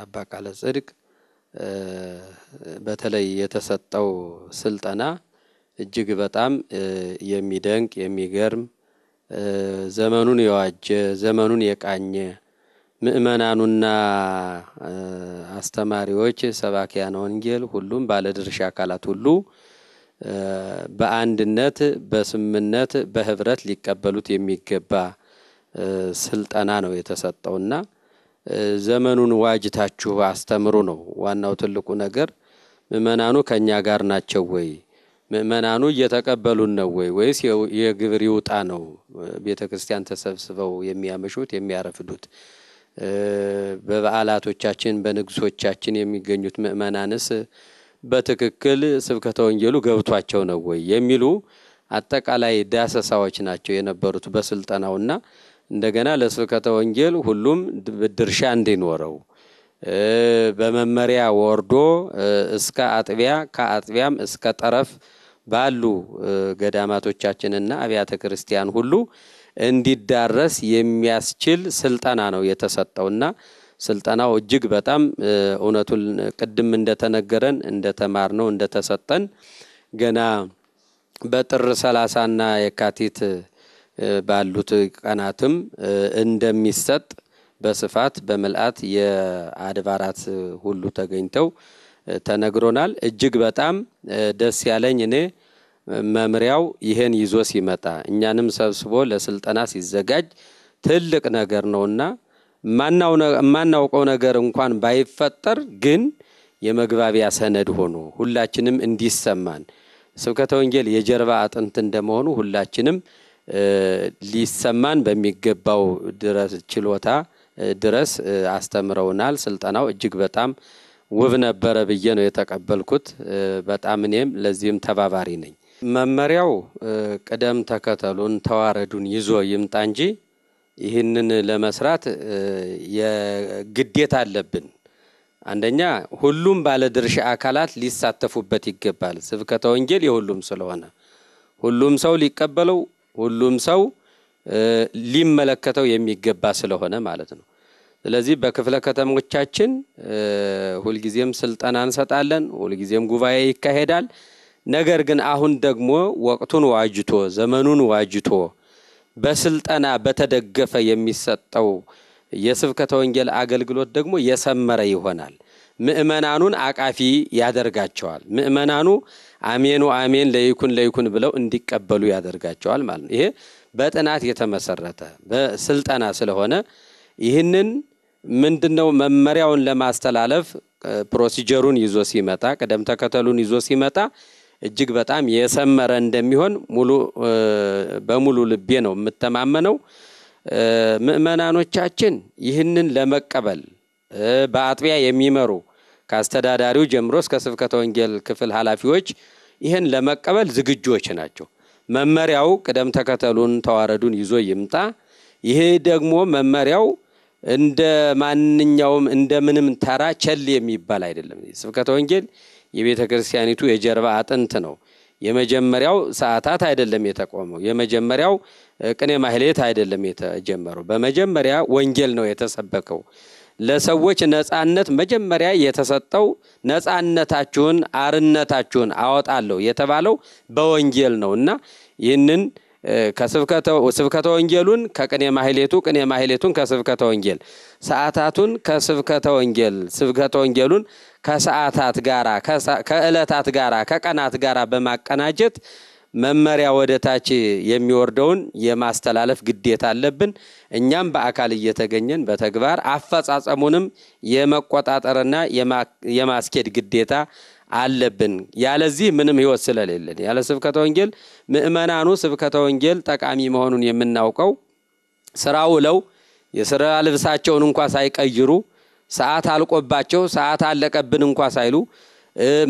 Speaker 5: አባ ቃለ ጽድቅ በተለይ የተሰጠው ስልጠና እጅግ በጣም የሚደንቅ የሚገርም ዘመኑን የዋጀ ዘመኑን የቃኘ ምእመናኑና አስተማሪዎች፣ ሰባኪያነ ወንጌል፣ ሁሉም ባለድርሻ አካላት ሁሉ በአንድነት በስምምነት በህብረት ሊቀበሉት የሚገባ ስልጠና ነው የተሰጠውና ዘመኑን ዋጅታችሁ አስተምሩ ነው ዋናው ትልቁ ነገር። ምእመናኑ ከእኛ ጋር ናቸው ወይ? ምእመናኑ እየተቀበሉን ነው ወይ ወይስ የግብር ይውጣ ነው ቤተ ክርስቲያን ተሰብስበው የሚያመሹት የሚያረፍዱት? በበዓላቶቻችን በንግሶቻችን የሚገኙት ምእመናንስ በትክክል ስብከተ ወንጌሉ ገብቷቸው ነው ወይ የሚሉ አጠቃላይ ዳሰሳዎች ናቸው የነበሩት በስልጠናውና እንደገና ለስብከተ ወንጌል ሁሉም ድርሻ እንዲኖረው በመመሪያ ወርዶ እስከ አጥቢያ ከአጥቢያም እስከ ጠረፍ ባሉ ገዳማቶቻችንና አብያተ ክርስቲያን ሁሉ እንዲዳረስ የሚያስችል ስልጠና ነው የተሰጠውና ስልጠናው እጅግ በጣም እውነቱን ቅድም እንደተነገረን እንደተማር ነው እንደተሰጠን ገና በጥር ሰላሳና የካቲት ባሉት ቀናትም እንደሚሰጥ በስፋት በምልአት የአድባራት ሁሉ ተገኝተው ተነግሮናል። እጅግ በጣም ደስ ያለኝ እኔ መምሪያው ይህን ይዞ ሲመጣ እኛንም ሰብስቦ ለስልጠና ሲዘጋጅ ትልቅ ነገር ነውና የማናውቀው ነገር እንኳን ባይፈጠር ግን የመግባቢያ ሰነድ ሆኖ ሁላችንም እንዲሰማን ስብከተ ወንጌል የጀርባ አጥንት እንደመሆኑ ሁላችንም ሊሰማን በሚገባው ድረስ ችሎታ ድረስ አስተምረውናል። ስልጠናው እጅግ በጣም ውብ ነበረ ብዬ ነው የተቀበልኩት። በጣም እኔም ለዚህም ተባባሪ ነኝ። መመሪያው ቅደም ተከተሉን ተዋረዱን ይዞ ይምጣ እንጂ ይህንን ለመስራት የግዴታ አለብን። አንደኛ ሁሉም ባለድርሻ አካላት ሊሳተፉበት ይገባል። ስብከተ ወንጌል የሁሉም ስለሆነ ሁሉም ሰው ሊቀበለው፣ ሁሉም ሰው ሊመለከተው የሚገባ ስለሆነ ማለት ነው። ስለዚህ በክፍለ ከተሞቻችን ሁልጊዜም ስልጠና እንሰጣለን፣ ሁልጊዜም ጉባኤ ይካሄዳል። ነገር ግን አሁን ደግሞ ወቅቱን ዋጅቶ ዘመኑን ዋጅቶ በስልጠና በተደገፈ የሚሰጠው የስብከተ ወንጌል አገልግሎት ደግሞ የሰመረ ይሆናል። ምእመናኑን አቃፊ ያደርጋቸዋል። ምእመናኑ አሜኑ አሜን ለይኩን ለይኩን ብለው እንዲቀበሉ ያደርጋቸዋል ማለት ነው። ይሄ በጥናት የተመሰረተ በስልጠና ስለሆነ ይህንን ምንድነው መመሪያውን ለማስተላለፍ ፕሮሲጀሩን ይዞ ሲመጣ ቅደም ተከተሉን ይዞ ሲመጣ እጅግ በጣም የሰመረ እንደሚሆን ሙሉ በሙሉ ልቤ ነው የምተማመነው። ምእመናኖቻችን ይህንን ለመቀበል በአጥቢያ የሚመሩ ከአስተዳዳሪው ጀምሮ እስከ ስብከተ ወንጌል ክፍል ኃላፊዎች ይህን ለመቀበል ዝግጆች ናቸው። መመሪያው ቅደም ተከተሉን ተዋረዱን ይዞ ይምጣ። ይህ ደግሞ መመሪያው እንደ ማንኛውም እንደምንም ተራ ቸል የሚባል አይደለም። ስብከተ ወንጌል የቤተ ክርስቲያኒቱ የጀርባ አጥንት ነው። የመጀመሪያው ሰዓታት አይደለም የተቆመው። የመጀመሪያው ቅኔ ማህሌት አይደለም የተጀመረው። በመጀመሪያ ወንጌል ነው የተሰበከው። ለሰዎች ነፃነት መጀመሪያ የተሰጠው ነፃነታችሁን፣ አርነታችሁን አወጣለሁ የተባለው በወንጌል ነው እና ይህንን ስብከተ ወንጌሉን ከቅኔ ማህሌቱ፣ ቅኔ ማህሌቱን ከስብከተ ወንጌል፣ ሰዓታቱን ከስብከተ ወንጌል፣ ስብከተ ወንጌሉን ከሰዓታት ጋራ ከእለታት ጋራ ከቀናት ጋራ በማቀናጀት መመሪያ ወደ ታች የሚወርደውን የማስተላለፍ ግዴታ አለብን። እኛም በአካል እየተገኘን በተግባር አፈጻጸሙንም የመቆጣጠርና የማስኬድ ግዴታ አለብን። ያለዚህ ምንም ህይወት ስለሌለን ያለ ስብከተ ወንጌል ምእመናኑ ስብከተ ወንጌል ጠቃሚ መሆኑን የምናውቀው ስራ ውለው የስራ ልብሳቸውን እንኳ ሳይቀይሩ ሰዓት አልቆባቸው ሰዓት አለቀብን እንኳ ሳይሉ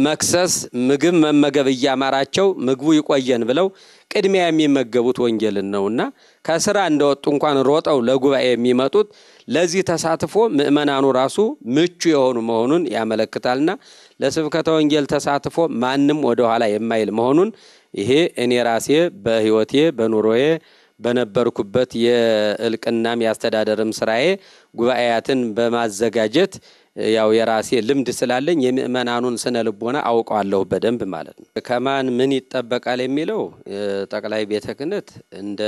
Speaker 5: መክሰስ ምግብ መመገብ እያማራቸው ምግቡ ይቆየን ብለው ቅድሚያ የሚመገቡት ወንጌልን ነውና ከስራ እንደወጡ እንኳን ሮጠው ለጉባኤ የሚመጡት ለዚህ ተሳትፎ ምእመናኑ ራሱ ምቹ የሆኑ መሆኑን ያመለክታልና ለስብከተ ወንጌል ተሳትፎ ማንም ወደ ኋላ የማይል መሆኑን ይሄ እኔ ራሴ በህይወቴ በኑሮዬ በነበርኩበት የእልቅናም የአስተዳደርም ስራዬ ጉባኤያትን በማዘጋጀት ያው የራሴ ልምድ ስላለኝ የምእመናኑን ስነ ልቦና አውቀዋለሁ በደንብ ማለት ነው። ከማን ምን ይጠበቃል የሚለው ጠቅላይ ቤተ ክህነት እንደ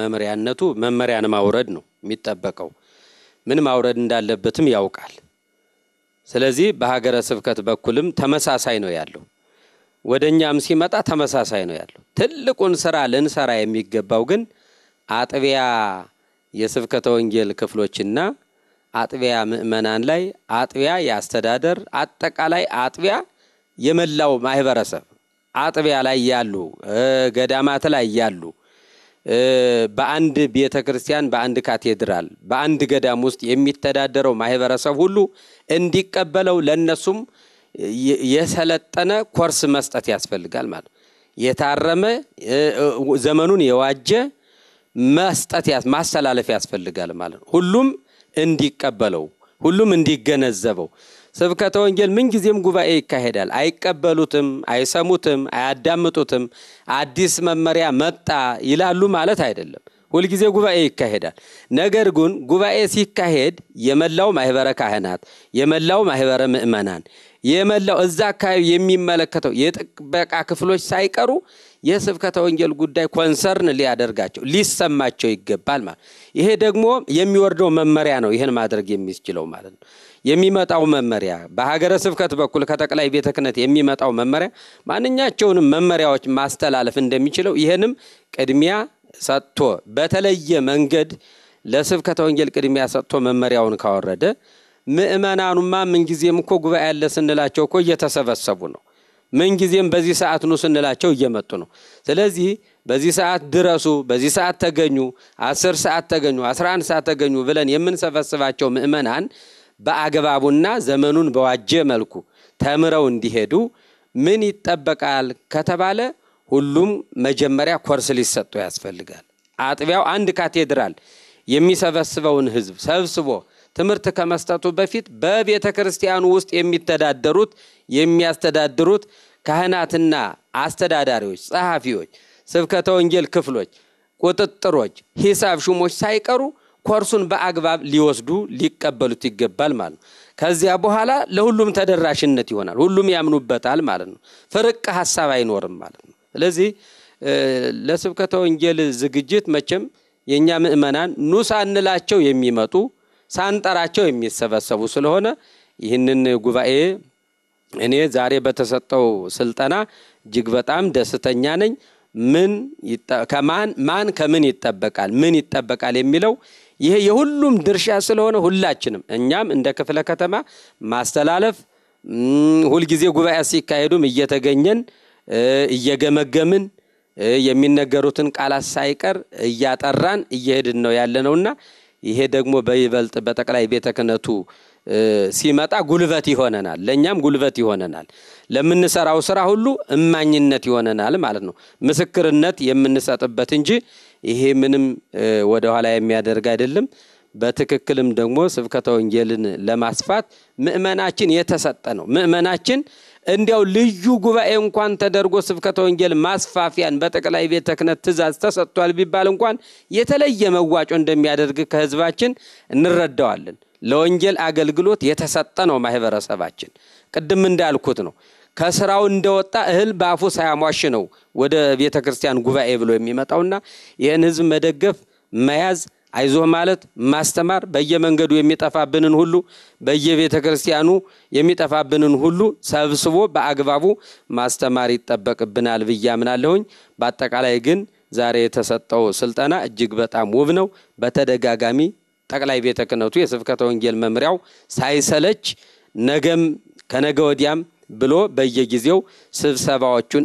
Speaker 5: መምሪያነቱ መመሪያን ማውረድ ነው የሚጠበቀው። ምን ማውረድ እንዳለበትም ያውቃል። ስለዚህ በሀገረ ስብከት በኩልም ተመሳሳይ ነው ያለው። ወደ እኛም ሲመጣ ተመሳሳይ ነው ያለው። ትልቁን ስራ ልንሰራ የሚገባው ግን አጥቢያ የስብከተ ወንጌል ክፍሎችና አጥቢያ ምእመናን ላይ አጥቢያ የአስተዳደር አጠቃላይ አጥቢያ የመላው ማህበረሰብ አጥቢያ ላይ ያሉ ገዳማት ላይ ያሉ በአንድ ቤተ ክርስቲያን፣ በአንድ ካቴድራል፣ በአንድ ገዳም ውስጥ የሚተዳደረው ማህበረሰብ ሁሉ እንዲቀበለው ለነሱም የሰለጠነ ኮርስ መስጠት ያስፈልጋል ማለት የታረመ ዘመኑን የዋጀ መስጠት ማስተላለፍ ያስፈልጋል ማለት ነው። ሁሉም እንዲቀበለው፣ ሁሉም እንዲገነዘበው ስብከተ ወንጌል ምንጊዜም ጉባኤ ይካሄዳል። አይቀበሉትም፣ አይሰሙትም፣ አያዳምጡትም። አዲስ መመሪያ መጣ ይላሉ ማለት አይደለም። ሁልጊዜ ጉባኤ ይካሄዳል። ነገር ግን ጉባኤ ሲካሄድ የመላው ማህበረ ካህናት፣ የመላው ማህበረ ምእመናን የመላው እዛ አካባቢ የሚመለከተው የጥበቃ ክፍሎች ሳይቀሩ የስብከተ ወንጌል ጉዳይ ኮንሰርን ሊያደርጋቸው ሊሰማቸው ይገባል ማለት ይሄ ደግሞ የሚወርደው መመሪያ ነው። ይህን ማድረግ የሚችለው ማለት ነው። የሚመጣው መመሪያ በሀገረ ስብከት በኩል ከጠቅላይ ቤተ ክህነት የሚመጣው መመሪያ ማንኛቸውንም መመሪያዎች ማስተላለፍ እንደሚችለው ይህንም ቅድሚያ ሰጥቶ በተለየ መንገድ ለስብከተ ወንጌል ቅድሚያ ሰጥቶ መመሪያውን ካወረደ ምእመናኑማ ምንጊዜም እኮ ጉባኤ ያለ ስንላቸው እኮ እየተሰበሰቡ ነው። ምንጊዜም በዚህ ሰዓት ኑ ስንላቸው እየመጡ ነው። ስለዚህ በዚህ ሰዓት ድረሱ፣ በዚህ ሰዓት ተገኙ፣ አስር ሰዓት ተገኙ፣ አስራ አንድ ሰዓት ተገኙ ብለን የምንሰበስባቸው ምእመናን በአግባቡና ዘመኑን በዋጀ መልኩ ተምረው እንዲሄዱ ምን ይጠበቃል ከተባለ ሁሉም መጀመሪያ ኮርስ ሊሰጡ ያስፈልጋል። አጥቢያው አንድ ካቴድራል የሚሰበስበውን ህዝብ ሰብስቦ ትምህርት ከመስጠቱ በፊት በቤተ ክርስቲያኑ ውስጥ የሚተዳደሩት የሚያስተዳድሩት ካህናትና አስተዳዳሪዎች፣ ጸሐፊዎች፣ ስብከተ ወንጌል ክፍሎች፣ ቁጥጥሮች፣ ሂሳብ ሹሞች ሳይቀሩ ኮርሱን በአግባብ ሊወስዱ ሊቀበሉት ይገባል ማለት ነው። ከዚያ በኋላ ለሁሉም ተደራሽነት ይሆናል። ሁሉም ያምኑበታል ማለት ነው። ፍርቅ ሀሳብ አይኖርም ማለት ነው። ስለዚህ ለስብከተ ወንጌል ዝግጅት መቼም የእኛ ምእመናን ኑሳ እንላቸው የሚመጡ ሳንጠራቸው የሚሰበሰቡ ስለሆነ ይህንን ጉባኤ እኔ ዛሬ በተሰጠው ስልጠና እጅግ በጣም ደስተኛ ነኝ። ምን ከማን ማን ከምን ይጠበቃል ምን ይጠበቃል የሚለው ይሄ የሁሉም ድርሻ ስለሆነ ሁላችንም እኛም እንደ ክፍለ ከተማ ማስተላለፍ ሁልጊዜ ጉባኤ ሲካሄዱም እየተገኘን እየገመገምን የሚነገሩትን ቃላት ሳይቀር እያጠራን እየሄድን ነው ያለነውና ይሄ ደግሞ በይበልጥ በጠቅላይ ቤተ ክህነቱ ሲመጣ ጉልበት ይሆነናል፣ ለእኛም ጉልበት ይሆነናል፣ ለምንሰራው ስራ ሁሉ እማኝነት ይሆነናል ማለት ነው። ምስክርነት የምንሰጥበት እንጂ ይሄ ምንም ወደኋላ የሚያደርግ አይደለም። በትክክልም ደግሞ ስብከተ ወንጌልን ለማስፋት ምእመናችን የተሰጠ ነው። ምእመናችን እንዲያው ልዩ ጉባኤ እንኳን ተደርጎ ስብከተ ወንጌል ማስፋፊያን በጠቅላይ ቤተ ክህነት ትእዛዝ ተሰጥቷል ቢባል እንኳን የተለየ መዋጮ እንደሚያደርግ ከህዝባችን እንረዳዋለን። ለወንጌል አገልግሎት የተሰጠ ነው ማህበረሰባችን። ቅድም እንዳልኩት ነው ከስራው እንደወጣ እህል በአፉ ሳያሟሽ ነው ወደ ቤተ ክርስቲያን ጉባኤ ብሎ የሚመጣውና ይህን ህዝብ መደገፍ መያዝ አይዞህ ማለት ማስተማር፣ በየመንገዱ የሚጠፋብንን ሁሉ በየቤተ ክርስቲያኑ የሚጠፋብንን ሁሉ ሰብስቦ በአግባቡ ማስተማር ይጠበቅብናል ብዬ አምናለሁኝ። በአጠቃላይ ግን ዛሬ የተሰጠው ስልጠና እጅግ በጣም ውብ ነው። በተደጋጋሚ ጠቅላይ ቤተ ክህነቱ የስብከተ ወንጌል መምሪያው ሳይሰለች ነገም ከነገ ወዲያም ብሎ በየጊዜው ስብሰባዎቹን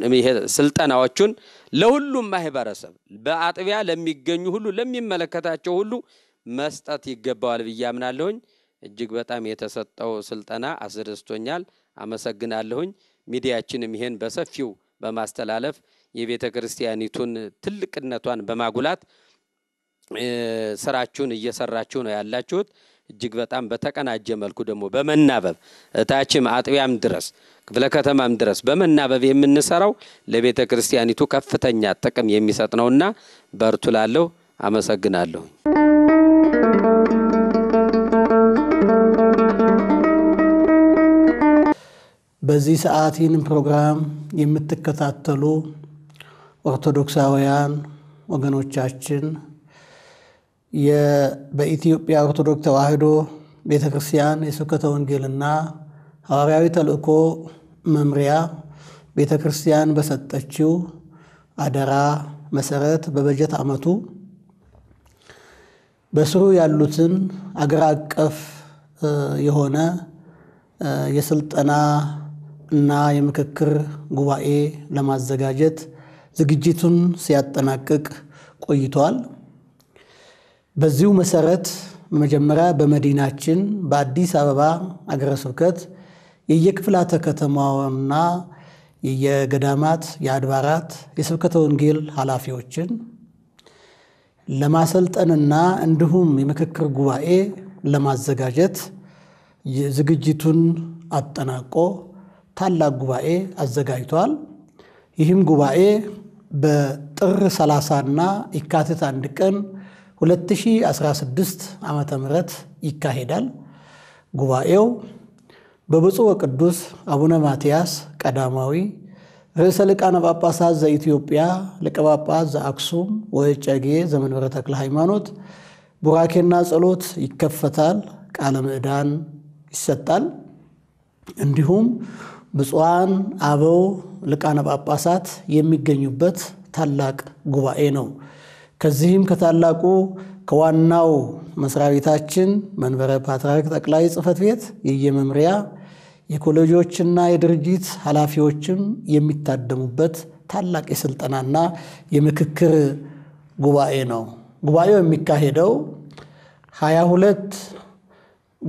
Speaker 5: ስልጠናዎቹን ለሁሉም ማህበረሰብ በአጥቢያ ለሚገኙ ሁሉ ለሚመለከታቸው ሁሉ መስጠት ይገባዋል ብዬ አምናለሁኝ። እጅግ በጣም የተሰጠው ስልጠና አስደስቶኛል። አመሰግናለሁኝ። ሚዲያችንም ይሄን በሰፊው በማስተላለፍ የቤተ ክርስቲያኒቱን ትልቅነቷን በማጉላት ስራችሁን እየሰራችሁ ነው ያላችሁት። እጅግ በጣም በተቀናጀ መልኩ ደግሞ በመናበብ እታችም አጥቢያም ድረስ ክፍለ ከተማም ድረስ በመናበብ የምንሰራው ለቤተ ክርስቲያኒቱ ከፍተኛ ጥቅም የሚሰጥ ነውና በርቱ ላለሁ። አመሰግናለሁ።
Speaker 1: በዚህ ሰዓት ይህንን ፕሮግራም የምትከታተሉ ኦርቶዶክሳውያን ወገኖቻችን በኢትዮጵያ ኦርቶዶክስ ተዋሕዶ ቤተ ክርስቲያን የስብከተ ወንጌልና ሐዋርያዊ ተልእኮ መምሪያ ቤተ ክርስቲያን በሰጠችው አደራ መሰረት በበጀት ዓመቱ በስሩ ያሉትን አገር አቀፍ የሆነ የስልጠና እና የምክክር ጉባኤ ለማዘጋጀት ዝግጅቱን ሲያጠናቅቅ ቆይቷል። በዚሁ መሰረት መጀመሪያ በመዲናችን በአዲስ አበባ አገረ ስብከት የየክፍላተ ከተማውና የገዳማት የአድባራት የስብከተ ወንጌል ኃላፊዎችን ለማሰልጠንና እንዲሁም የምክክር ጉባኤ ለማዘጋጀት ዝግጅቱን አጠናቆ ታላቅ ጉባኤ አዘጋጅቷል። ይህም ጉባኤ በጥር 30 እና የካቲት አንድ ቀን 2016 ዓ ምህረት ይካሄዳል። ጉባኤው በብፁዕ ወቅዱስ አቡነ ማትያስ ቀዳማዊ ርዕሰ ሊቃነ ጳጳሳት ዘኢትዮጵያ ሊቀ ጳጳስ ዘአክሱም ወእጨጌ ዘመንበረ ተክለ ሃይማኖት ቡራኬና ጸሎት ይከፈታል። ቃለ ምዕዳን ይሰጣል። እንዲሁም ብፁዓን አበው ሊቃነ ጳጳሳት የሚገኙበት ታላቅ ጉባኤ ነው። ከዚህም ከታላቁ ከዋናው መስሪያ ቤታችን መንበረ ፓትርያርክ ጠቅላይ ጽህፈት ቤት የየመምሪያ የኮሌጆችና የድርጅት ኃላፊዎችም የሚታደሙበት ታላቅ የስልጠናና የምክክር ጉባኤ ነው። ጉባኤው የሚካሄደው ሀያ ሁለት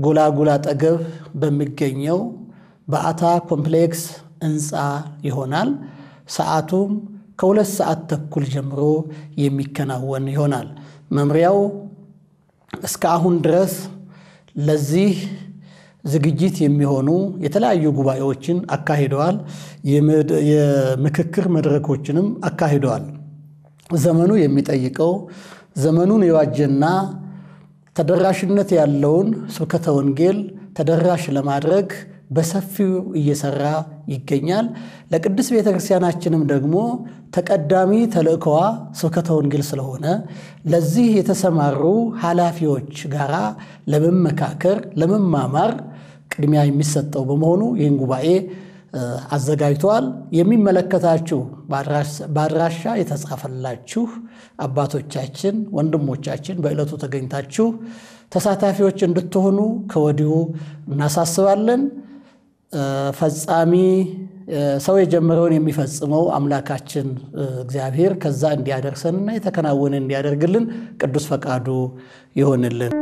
Speaker 1: ጎላጉል አጠገብ በሚገኘው በአታ ኮምፕሌክስ ህንፃ ይሆናል። ሰዓቱም ከሁለት ሰዓት ተኩል ጀምሮ የሚከናወን ይሆናል። መምሪያው እስከ አሁን ድረስ ለዚህ ዝግጅት የሚሆኑ የተለያዩ ጉባኤዎችን አካሂደዋል። የምክክር መድረኮችንም አካሂደዋል። ዘመኑ የሚጠይቀው ዘመኑን የዋጀና ተደራሽነት ያለውን ስብከተ ወንጌል ተደራሽ ለማድረግ በሰፊው እየሰራ ይገኛል። ለቅድስት ቤተ ክርስቲያናችንም ደግሞ ተቀዳሚ ተልእኮዋ ስብከተ ወንጌል ስለሆነ ለዚህ የተሰማሩ ኃላፊዎች ጋራ ለመመካከር፣ ለመማማር ቅድሚያ የሚሰጠው በመሆኑ ይህን ጉባኤ አዘጋጅቷል። የሚመለከታችሁ በአድራሻ የተጻፈላችሁ አባቶቻችን፣ ወንድሞቻችን በዕለቱ ተገኝታችሁ ተሳታፊዎች እንድትሆኑ ከወዲሁ እናሳስባለን። ፈጻሚ ሰው የጀመረውን የሚፈጽመው አምላካችን እግዚአብሔር ከዛ እንዲያደርሰንና የተከናወነ እንዲያደርግልን ቅዱስ ፈቃዱ ይሆንልን።